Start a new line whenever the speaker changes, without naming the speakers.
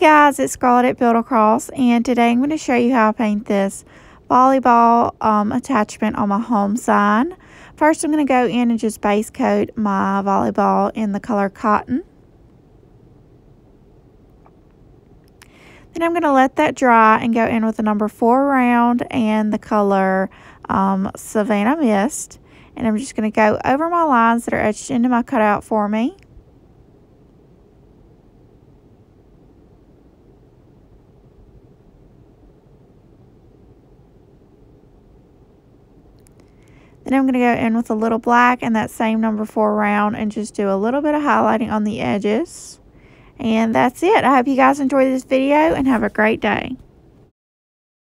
Hey guys, it's Scarlett at Build Across, and today I'm going to show you how I paint this volleyball um, attachment on my home sign. First, I'm going to go in and just base coat my volleyball in the color cotton. Then I'm going to let that dry and go in with the number 4 round and the color um, Savannah Mist. And I'm just going to go over my lines that are etched into my cutout for me. Then I'm going to go in with a little black and that same number four round and just do a little bit of highlighting on the edges. And that's it. I hope you guys enjoyed this video and have a great day.